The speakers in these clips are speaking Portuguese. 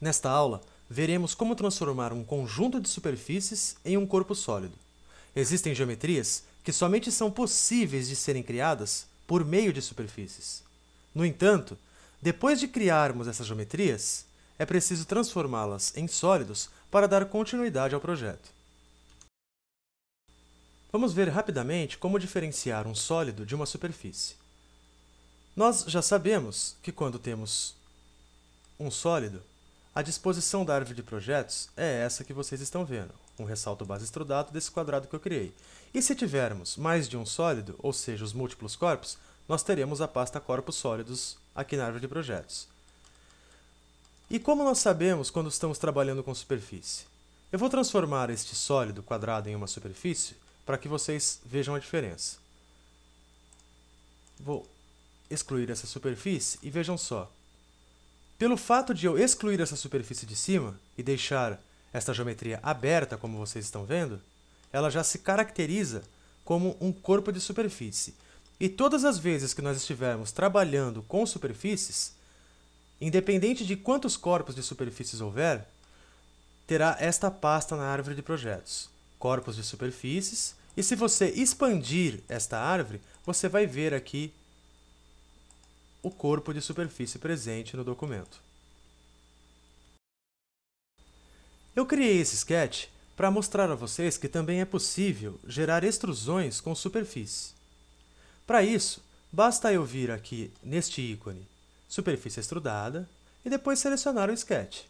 Nesta aula, veremos como transformar um conjunto de superfícies em um corpo sólido. Existem geometrias que somente são possíveis de serem criadas por meio de superfícies. No entanto, depois de criarmos essas geometrias, é preciso transformá-las em sólidos para dar continuidade ao projeto. Vamos ver rapidamente como diferenciar um sólido de uma superfície. Nós já sabemos que quando temos um sólido, a disposição da árvore de projetos é essa que vocês estão vendo, um ressalto base extrudado desse quadrado que eu criei. E se tivermos mais de um sólido, ou seja, os múltiplos corpos, nós teremos a pasta corpos sólidos aqui na árvore de projetos. E como nós sabemos quando estamos trabalhando com superfície? Eu vou transformar este sólido quadrado em uma superfície para que vocês vejam a diferença. Vou excluir essa superfície e vejam só. Pelo fato de eu excluir essa superfície de cima e deixar esta geometria aberta, como vocês estão vendo, ela já se caracteriza como um corpo de superfície. E todas as vezes que nós estivermos trabalhando com superfícies, independente de quantos corpos de superfícies houver, terá esta pasta na árvore de projetos corpos de superfícies. E se você expandir esta árvore, você vai ver aqui o corpo de superfície presente no documento. Eu criei esse sketch para mostrar a vocês que também é possível gerar extrusões com superfície. Para isso, basta eu vir aqui neste ícone Superfície Extrudada e depois selecionar o sketch.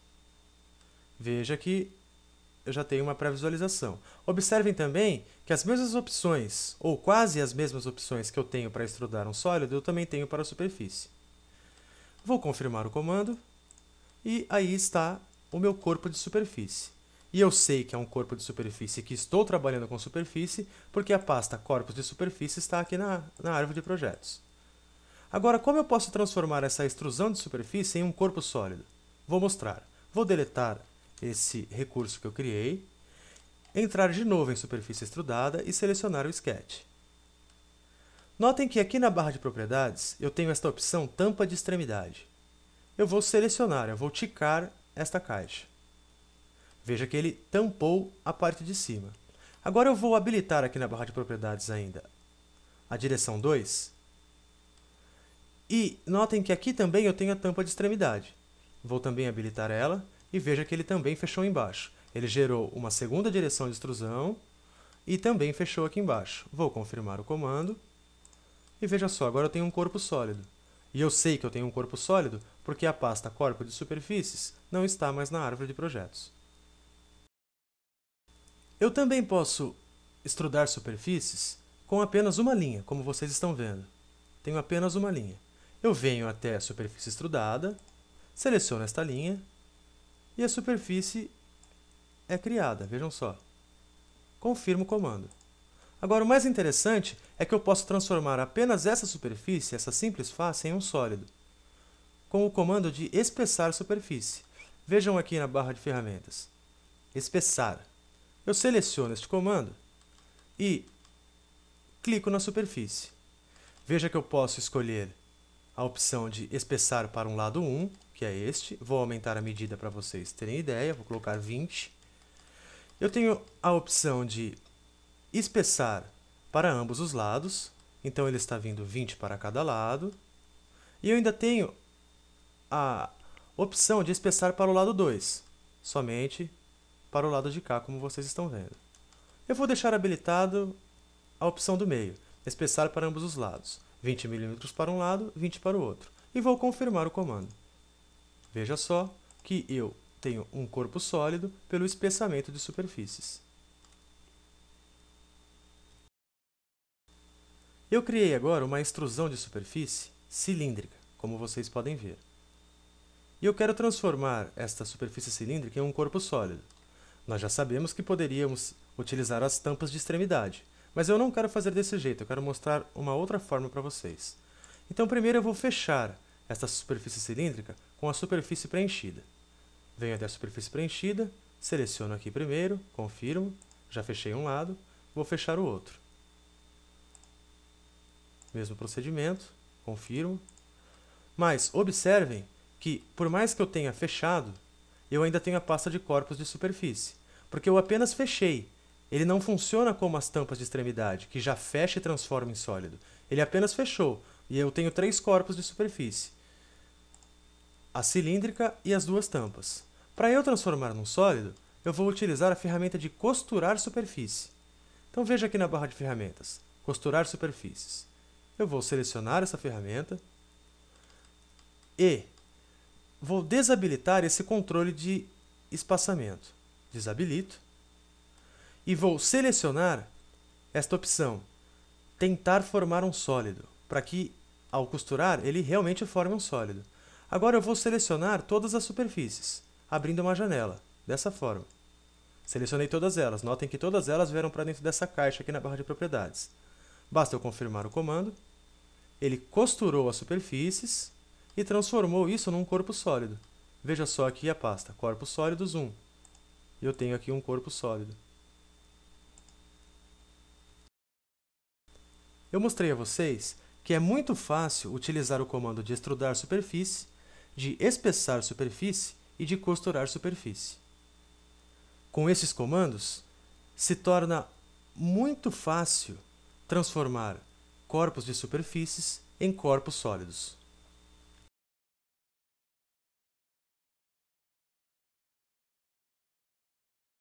Veja que eu já tenho uma pré-visualização. Observem também que as mesmas opções, ou quase as mesmas opções que eu tenho para extrudar um sólido, eu também tenho para a superfície. Vou confirmar o comando e aí está o meu corpo de superfície. E eu sei que é um corpo de superfície que estou trabalhando com superfície, porque a pasta corpos de superfície está aqui na, na árvore de projetos. Agora, como eu posso transformar essa extrusão de superfície em um corpo sólido? Vou mostrar. Vou deletar esse recurso que eu criei, entrar de novo em superfície extrudada e selecionar o sketch. Notem que aqui na barra de propriedades eu tenho esta opção tampa de extremidade. Eu vou selecionar, eu vou ticar esta caixa. Veja que ele tampou a parte de cima. Agora eu vou habilitar aqui na barra de propriedades ainda a direção 2. E notem que aqui também eu tenho a tampa de extremidade. Vou também habilitar ela e veja que ele também fechou embaixo. Ele gerou uma segunda direção de extrusão e também fechou aqui embaixo. Vou confirmar o comando. E veja só, agora eu tenho um corpo sólido. E eu sei que eu tenho um corpo sólido porque a pasta corpo de superfícies não está mais na árvore de projetos. Eu também posso extrudar superfícies com apenas uma linha, como vocês estão vendo. Tenho apenas uma linha. Eu venho até a superfície extrudada, seleciono esta linha e a superfície é criada, vejam só. Confirmo o comando. Agora, o mais interessante é que eu posso transformar apenas essa superfície, essa simples face, em um sólido, com o comando de espessar superfície. Vejam aqui na barra de ferramentas. Espessar. Eu seleciono este comando e clico na superfície. Veja que eu posso escolher a opção de espessar para um lado 1, que é este. Vou aumentar a medida para vocês terem ideia, vou colocar 20. Eu tenho a opção de espessar para ambos os lados, então ele está vindo 20 para cada lado. E eu ainda tenho a opção de espessar para o lado 2, somente para o lado de cá, como vocês estão vendo. Eu vou deixar habilitado a opção do meio, espessar para ambos os lados. 20 milímetros para um lado, 20 para o outro. E vou confirmar o comando. Veja só que eu tenho um corpo sólido pelo espessamento de superfícies. Eu criei agora uma extrusão de superfície cilíndrica, como vocês podem ver. E eu quero transformar esta superfície cilíndrica em um corpo sólido. Nós já sabemos que poderíamos utilizar as tampas de extremidade, mas eu não quero fazer desse jeito, eu quero mostrar uma outra forma para vocês. Então primeiro eu vou fechar esta superfície cilíndrica com a superfície preenchida. Venho até a superfície preenchida, seleciono aqui primeiro, confirmo, já fechei um lado, vou fechar o outro. Mesmo procedimento, confirmo. Mas observem que, por mais que eu tenha fechado, eu ainda tenho a pasta de corpos de superfície, porque eu apenas fechei, ele não funciona como as tampas de extremidade, que já fecha e transforma em sólido. Ele apenas fechou, e eu tenho três corpos de superfície. A cilíndrica e as duas tampas. Para eu transformar num sólido, eu vou utilizar a ferramenta de costurar superfície. Então veja aqui na barra de ferramentas, costurar superfícies. Eu vou selecionar essa ferramenta e vou desabilitar esse controle de espaçamento. Desabilito e vou selecionar esta opção, tentar formar um sólido, para que ao costurar ele realmente forme um sólido. Agora eu vou selecionar todas as superfícies, abrindo uma janela, dessa forma. Selecionei todas elas, notem que todas elas vieram para dentro dessa caixa aqui na barra de propriedades. Basta eu confirmar o comando, ele costurou as superfícies e transformou isso num corpo sólido. Veja só aqui a pasta, corpos sólidos 1. Eu tenho aqui um corpo sólido. Eu mostrei a vocês que é muito fácil utilizar o comando de extrudar superfície, de espessar superfície e de costurar superfície. Com esses comandos, se torna muito fácil transformar corpos de superfícies em corpos sólidos.